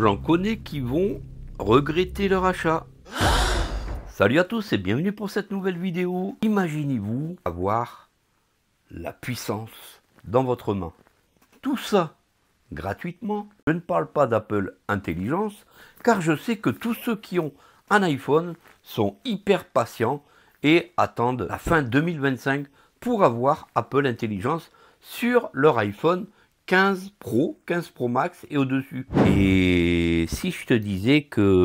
j'en connais qui vont regretter leur achat. Salut à tous et bienvenue pour cette nouvelle vidéo. Imaginez-vous avoir la puissance dans votre main. Tout ça gratuitement. Je ne parle pas d'Apple Intelligence car je sais que tous ceux qui ont un iPhone sont hyper patients et attendent la fin 2025 pour avoir Apple Intelligence sur leur iPhone 15 Pro, 15 Pro Max et au-dessus. Et si je te disais que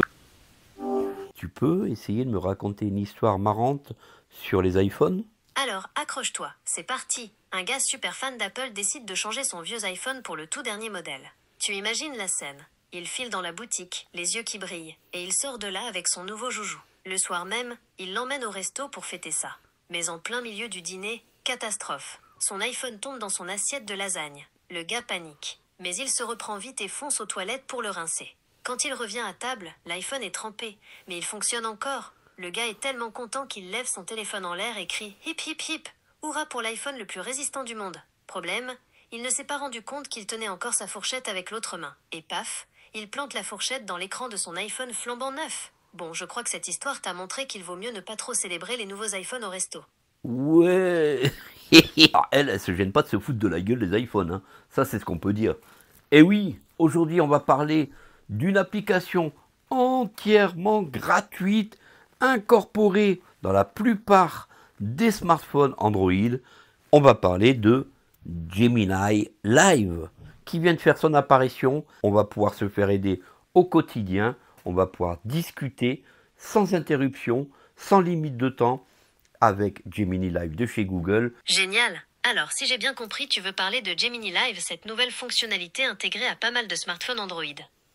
tu peux essayer de me raconter une histoire marrante sur les iPhones Alors, accroche-toi, c'est parti. Un gars super fan d'Apple décide de changer son vieux iPhone pour le tout dernier modèle. Tu imagines la scène Il file dans la boutique, les yeux qui brillent, et il sort de là avec son nouveau joujou. Le soir même, il l'emmène au resto pour fêter ça. Mais en plein milieu du dîner, catastrophe. Son iPhone tombe dans son assiette de lasagne. Le gars panique. Mais il se reprend vite et fonce aux toilettes pour le rincer. Quand il revient à table, l'iPhone est trempé, mais il fonctionne encore. Le gars est tellement content qu'il lève son téléphone en l'air et crie Hip hip hip Hurrah pour l'iPhone le plus résistant du monde Problème Il ne s'est pas rendu compte qu'il tenait encore sa fourchette avec l'autre main. Et paf Il plante la fourchette dans l'écran de son iPhone flambant neuf. Bon, je crois que cette histoire t'a montré qu'il vaut mieux ne pas trop célébrer les nouveaux iPhones au resto. Ouais alors, ah, elle, elle se gêne pas de se foutre de la gueule des iPhones. Hein. Ça, c'est ce qu'on peut dire. Et eh oui, aujourd'hui, on va parler d'une application entièrement gratuite, incorporée dans la plupart des smartphones Android. On va parler de Gemini Live, qui vient de faire son apparition. On va pouvoir se faire aider au quotidien. On va pouvoir discuter sans interruption, sans limite de temps, avec Gemini Live de chez Google. Génial alors, si j'ai bien compris, tu veux parler de Gemini Live, cette nouvelle fonctionnalité intégrée à pas mal de smartphones Android.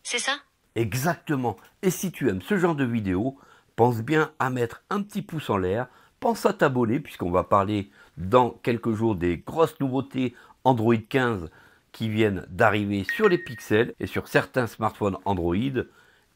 C'est ça Exactement. Et si tu aimes ce genre de vidéo, pense bien à mettre un petit pouce en l'air, pense à t'abonner, puisqu'on va parler dans quelques jours des grosses nouveautés Android 15 qui viennent d'arriver sur les pixels et sur certains smartphones Android.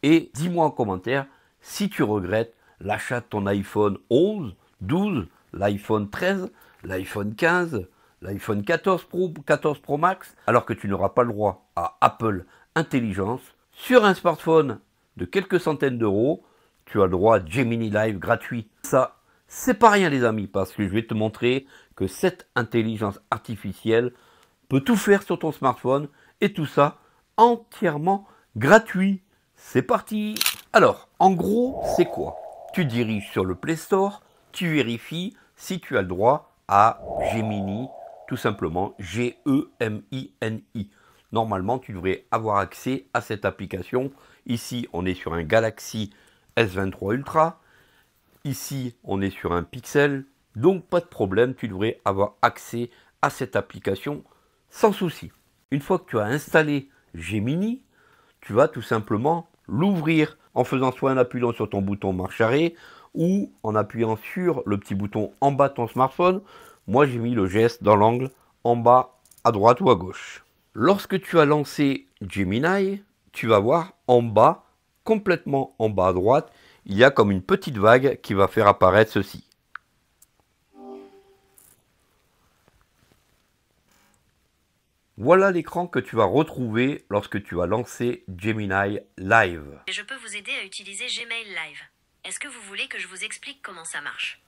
Et dis-moi en commentaire si tu regrettes l'achat de ton iPhone 11 12, l'iPhone 13, l'iPhone 15, l'iPhone 14 Pro, 14 Pro Max, alors que tu n'auras pas le droit à Apple Intelligence. Sur un smartphone de quelques centaines d'euros, tu as le droit à Gemini Live gratuit. Ça, c'est pas rien les amis, parce que je vais te montrer que cette intelligence artificielle peut tout faire sur ton smartphone, et tout ça entièrement gratuit. C'est parti Alors, en gros, c'est quoi Tu diriges sur le Play Store, tu vérifies si tu as le droit à Gemini, tout simplement G-E-M-I-N-I. Normalement, tu devrais avoir accès à cette application. Ici, on est sur un Galaxy S23 Ultra. Ici, on est sur un Pixel. Donc, pas de problème, tu devrais avoir accès à cette application sans souci. Une fois que tu as installé Gemini, tu vas tout simplement l'ouvrir en faisant soit un appuyant sur ton bouton marche arrêt ou en appuyant sur le petit bouton en bas de ton smartphone. Moi, j'ai mis le geste dans l'angle en bas à droite ou à gauche. Lorsque tu as lancé Gemini, tu vas voir en bas, complètement en bas à droite, il y a comme une petite vague qui va faire apparaître ceci. Voilà l'écran que tu vas retrouver lorsque tu as lancé Gemini Live. Je peux vous aider à utiliser Gmail Live. Est-ce que vous voulez que je vous explique comment ça marche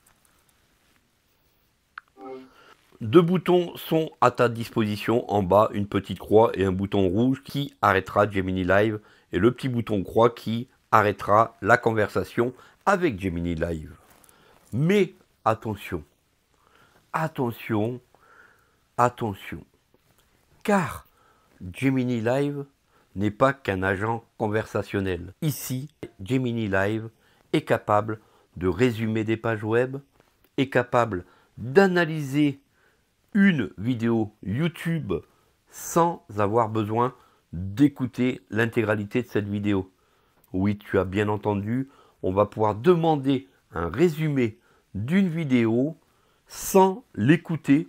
deux boutons sont à ta disposition en bas, une petite croix et un bouton rouge qui arrêtera Gemini Live et le petit bouton croix qui arrêtera la conversation avec Gemini Live. Mais attention, attention, attention, car Gemini Live n'est pas qu'un agent conversationnel. Ici, Gemini Live est capable de résumer des pages web, est capable d'analyser une vidéo YouTube sans avoir besoin d'écouter l'intégralité de cette vidéo. Oui, tu as bien entendu, on va pouvoir demander un résumé d'une vidéo sans l'écouter.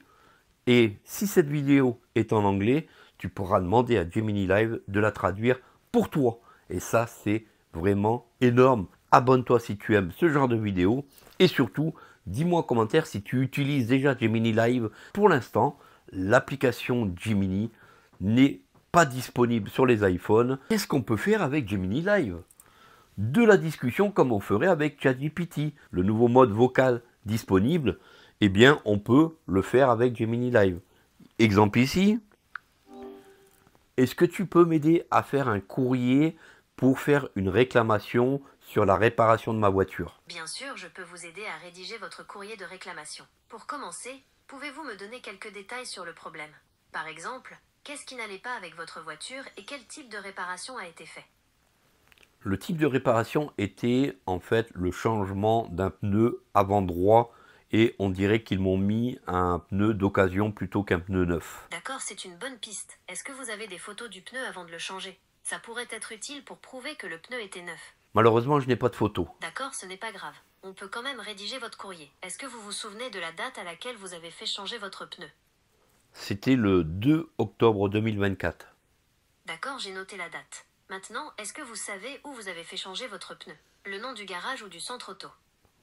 Et si cette vidéo est en anglais, tu pourras demander à Gemini Live de la traduire pour toi. Et ça, c'est vraiment énorme abonne-toi si tu aimes ce genre de vidéo, et surtout, dis-moi en commentaire si tu utilises déjà Gemini Live. Pour l'instant, l'application Gemini n'est pas disponible sur les iPhones. Qu'est-ce qu'on peut faire avec Gemini Live De la discussion comme on ferait avec ChatGPT, le nouveau mode vocal disponible, eh bien, on peut le faire avec Gemini Live. Exemple ici. Est-ce que tu peux m'aider à faire un courrier pour faire une réclamation sur la réparation de ma voiture. Bien sûr, je peux vous aider à rédiger votre courrier de réclamation. Pour commencer, pouvez-vous me donner quelques détails sur le problème Par exemple, qu'est-ce qui n'allait pas avec votre voiture et quel type de réparation a été fait Le type de réparation était en fait le changement d'un pneu avant droit et on dirait qu'ils m'ont mis un pneu d'occasion plutôt qu'un pneu neuf. D'accord, c'est une bonne piste. Est-ce que vous avez des photos du pneu avant de le changer Ça pourrait être utile pour prouver que le pneu était neuf. Malheureusement, je n'ai pas de photo. D'accord, ce n'est pas grave. On peut quand même rédiger votre courrier. Est-ce que vous vous souvenez de la date à laquelle vous avez fait changer votre pneu C'était le 2 octobre 2024. D'accord, j'ai noté la date. Maintenant, est-ce que vous savez où vous avez fait changer votre pneu Le nom du garage ou du centre auto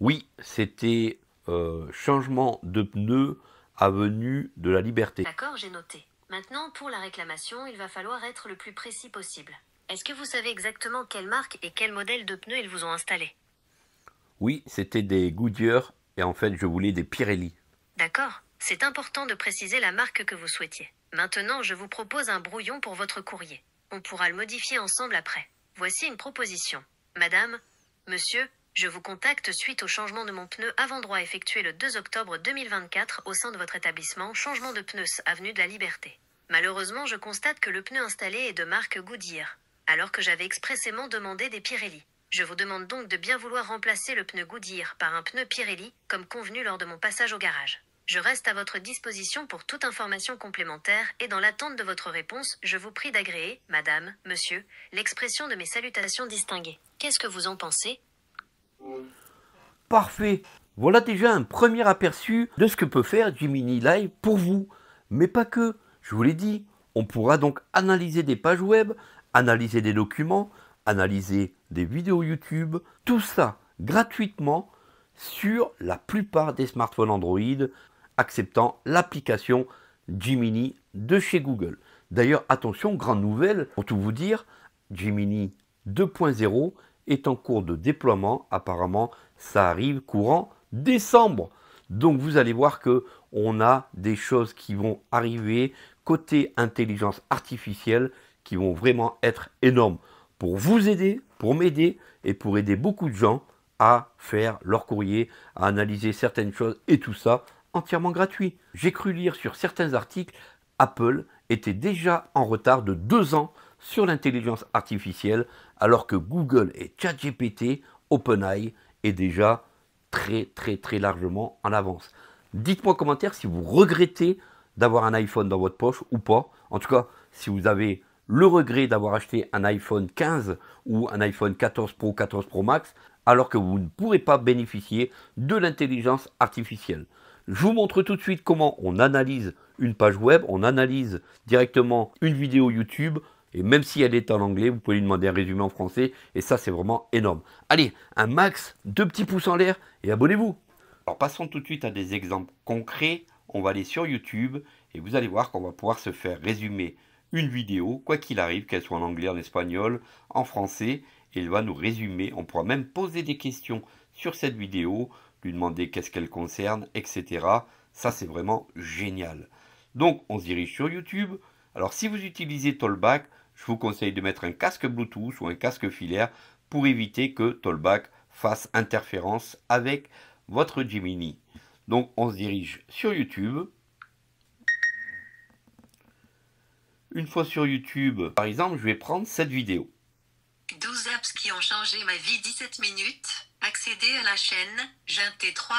Oui, c'était euh, changement de pneu avenue de la Liberté. D'accord, j'ai noté. Maintenant, pour la réclamation, il va falloir être le plus précis possible. Est-ce que vous savez exactement quelle marque et quel modèle de pneus ils vous ont installé Oui, c'était des Goodyear et en fait je voulais des Pirelli. D'accord, c'est important de préciser la marque que vous souhaitiez. Maintenant, je vous propose un brouillon pour votre courrier. On pourra le modifier ensemble après. Voici une proposition. Madame, monsieur, je vous contacte suite au changement de mon pneu avant-droit effectué le 2 octobre 2024 au sein de votre établissement Changement de pneus, avenue de la Liberté. Malheureusement, je constate que le pneu installé est de marque Goodyear alors que j'avais expressément demandé des Pirelli. Je vous demande donc de bien vouloir remplacer le pneu Goodyear par un pneu Pirelli, comme convenu lors de mon passage au garage. Je reste à votre disposition pour toute information complémentaire et dans l'attente de votre réponse, je vous prie d'agréer, madame, monsieur, l'expression de mes salutations distinguées. Qu'est-ce que vous en pensez Parfait. Voilà déjà un premier aperçu de ce que peut faire Jiminy Live pour vous. Mais pas que, je vous l'ai dit, on pourra donc analyser des pages web, analyser des documents, analyser des vidéos YouTube, tout ça gratuitement sur la plupart des smartphones Android acceptant l'application Gemini de chez Google. D'ailleurs, attention, grande nouvelle, pour tout vous dire, Gemini 2.0 est en cours de déploiement. Apparemment, ça arrive courant décembre. Donc vous allez voir que on a des choses qui vont arriver côté intelligence artificielle qui vont vraiment être énormes pour vous aider, pour m'aider et pour aider beaucoup de gens à faire leur courrier, à analyser certaines choses et tout ça entièrement gratuit. J'ai cru lire sur certains articles, Apple était déjà en retard de deux ans sur l'intelligence artificielle, alors que Google et ChatGPT, OpenAI, est déjà très très très largement en avance. Dites-moi en commentaire si vous regrettez d'avoir un iPhone dans votre poche ou pas. En tout cas, si vous avez le regret d'avoir acheté un iPhone 15 ou un iPhone 14 Pro, 14 Pro Max, alors que vous ne pourrez pas bénéficier de l'intelligence artificielle. Je vous montre tout de suite comment on analyse une page web, on analyse directement une vidéo YouTube, et même si elle est en anglais, vous pouvez lui demander un résumé en français, et ça c'est vraiment énorme. Allez, un max, deux petits pouces en l'air, et abonnez-vous Alors passons tout de suite à des exemples concrets, on va aller sur YouTube, et vous allez voir qu'on va pouvoir se faire résumer une vidéo, quoi qu'il arrive, qu'elle soit en anglais, en espagnol, en français, et elle va nous résumer. On pourra même poser des questions sur cette vidéo, lui demander qu'est-ce qu'elle concerne, etc. Ça, c'est vraiment génial. Donc, on se dirige sur YouTube. Alors, si vous utilisez Tollback, je vous conseille de mettre un casque Bluetooth ou un casque filaire pour éviter que Tollback fasse interférence avec votre Gemini. Donc, on se dirige sur YouTube. une fois sur YouTube, par exemple, je vais prendre cette vidéo. 12 apps qui ont changé ma vie 17 minutes. Accéder à la chaîne, 3,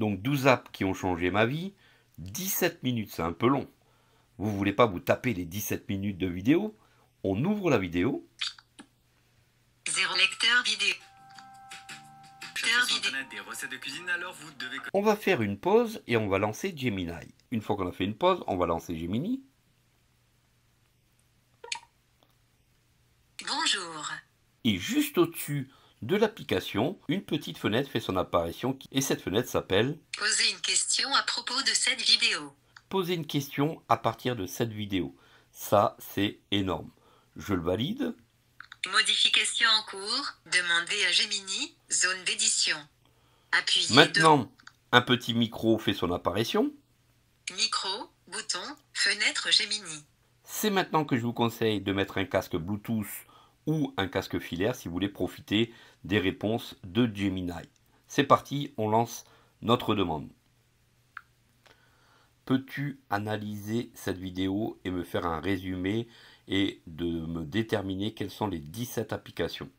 donc 12 apps qui ont changé ma vie, 17 minutes, c'est un peu long. Vous voulez pas vous taper les 17 minutes de vidéo On ouvre la vidéo. Zéro lecteur vidéo. On va faire une pause et on va lancer Gemini. Une fois qu'on a fait une pause, on va lancer Gemini. Bonjour. Et juste au-dessus de l'application, une petite fenêtre fait son apparition et cette fenêtre s'appelle Poser une question à propos de cette vidéo. Poser une question à partir de cette vidéo. Ça, c'est énorme. Je le valide. Modification en cours. Demandez à Gemini, zone d'édition. Appuyez. Maintenant, un petit micro fait son apparition. Micro, bouton, fenêtre Gemini. C'est maintenant que je vous conseille de mettre un casque Bluetooth ou un casque filaire si vous voulez profiter des réponses de Gemini. C'est parti, on lance notre demande. Peux-tu analyser cette vidéo et me faire un résumé et de me déterminer quelles sont les 17 applications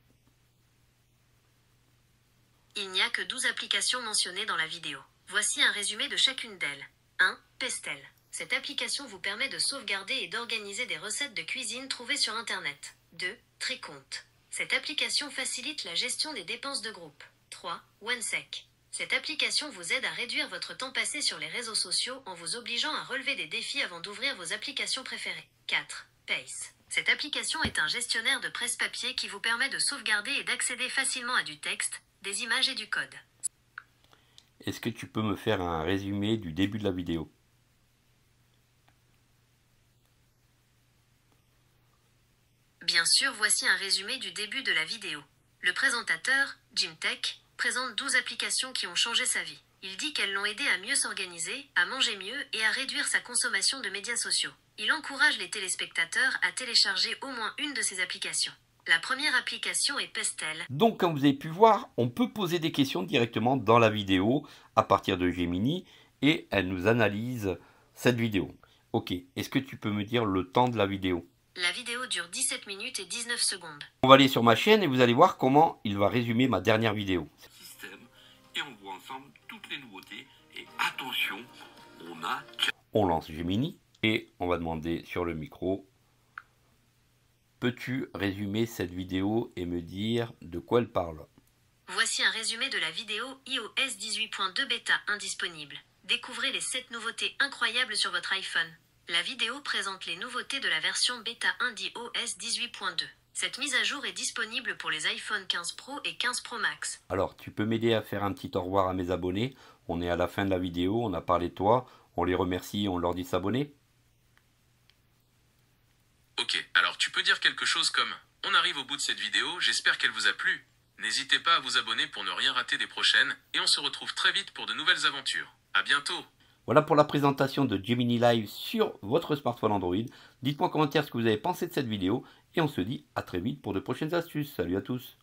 Il n'y a que 12 applications mentionnées dans la vidéo. Voici un résumé de chacune d'elles. 1. Pestel cette application vous permet de sauvegarder et d'organiser des recettes de cuisine trouvées sur Internet. 2. Tricompte. Cette application facilite la gestion des dépenses de groupe. 3. OneSec. Cette application vous aide à réduire votre temps passé sur les réseaux sociaux en vous obligeant à relever des défis avant d'ouvrir vos applications préférées. 4. Pace. Cette application est un gestionnaire de presse papier qui vous permet de sauvegarder et d'accéder facilement à du texte, des images et du code. Est-ce que tu peux me faire un résumé du début de la vidéo Bien sûr, voici un résumé du début de la vidéo. Le présentateur, Jim Tech, présente 12 applications qui ont changé sa vie. Il dit qu'elles l'ont aidé à mieux s'organiser, à manger mieux et à réduire sa consommation de médias sociaux. Il encourage les téléspectateurs à télécharger au moins une de ces applications. La première application est Pestel. Donc comme vous avez pu voir, on peut poser des questions directement dans la vidéo à partir de Gemini et elle nous analyse cette vidéo. Ok, est-ce que tu peux me dire le temps de la vidéo la vidéo dure 17 minutes et 19 secondes. On va aller sur ma chaîne et vous allez voir comment il va résumer ma dernière vidéo. et on toutes les nouveautés. Et attention, on a... On lance Gemini et on va demander sur le micro Peux-tu résumer cette vidéo et me dire de quoi elle parle Voici un résumé de la vidéo iOS 18.2 bêta indisponible. Découvrez les 7 nouveautés incroyables sur votre iPhone. La vidéo présente les nouveautés de la version bêta Indie OS 18.2. Cette mise à jour est disponible pour les iPhone 15 Pro et 15 Pro Max. Alors, tu peux m'aider à faire un petit au revoir à mes abonnés. On est à la fin de la vidéo, on a parlé de toi, on les remercie, on leur dit s'abonner. Ok, alors tu peux dire quelque chose comme On arrive au bout de cette vidéo, j'espère qu'elle vous a plu. N'hésitez pas à vous abonner pour ne rien rater des prochaines, et on se retrouve très vite pour de nouvelles aventures. À bientôt voilà pour la présentation de Gemini Live sur votre smartphone Android. Dites-moi en commentaire ce que vous avez pensé de cette vidéo et on se dit à très vite pour de prochaines astuces. Salut à tous